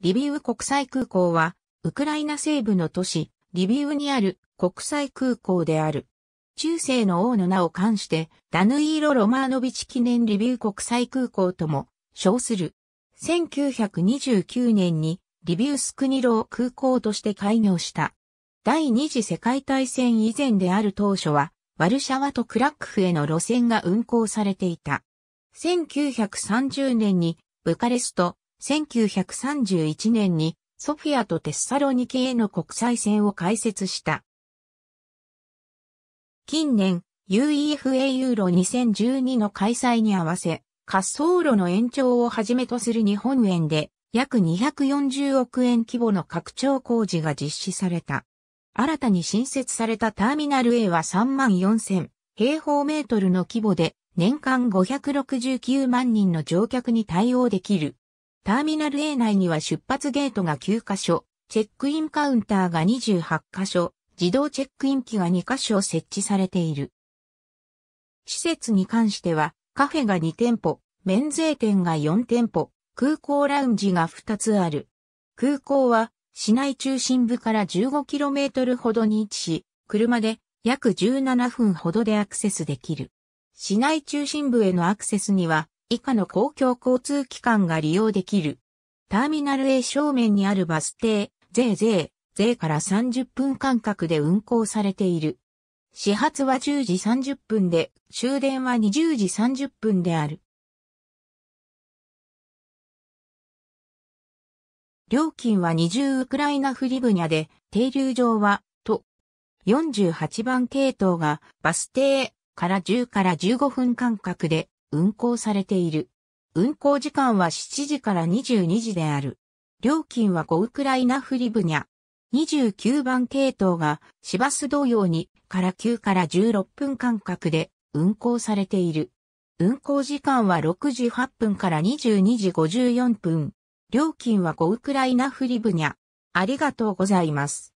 リビウ国際空港は、ウクライナ西部の都市、リビウにある国際空港である。中世の王の名を冠して、ダヌイーロ・ロマーノビチ記念リビウ国際空港とも称する。1929年にリビウスクニロー空港として開業した。第二次世界大戦以前である当初は、ワルシャワとクラックフへの路線が運行されていた。1930年にブカレスト、1931年にソフィアとテッサロニキへの国際線を開設した。近年、UEFA ユーロ2012の開催に合わせ、滑走路の延長をはじめとする日本円で約240億円規模の拡張工事が実施された。新たに新設されたターミナル A は3万4000平方メートルの規模で年間569万人の乗客に対応できるターミナル A 内には出発ゲートが9カ所、チェックインカウンターが28カ所、自動チェックイン機が2カ所設置されている。施設に関しては、カフェが2店舗、免税店が4店舗、空港ラウンジが2つある。空港は、市内中心部から 15km ほどに位置し、車で約17分ほどでアクセスできる。市内中心部へのアクセスには以下の公共交通機関が利用できる。ターミナル A 正面にあるバス停、税、税、税から30分間隔で運行されている。始発は10時30分で、終電は20時30分である。料金は20ウクライナフリブニャで、停留場は、と、48番系統がバス停から10から15分間隔で運行されている。運行時間は7時から22時である。料金は5ウクライナフリブニャ。29番系統が市バス同様にから9から16分間隔で運行されている。運行時間は6時8分から22時54分。料金は5ウクライナフリブニャ。ありがとうございます。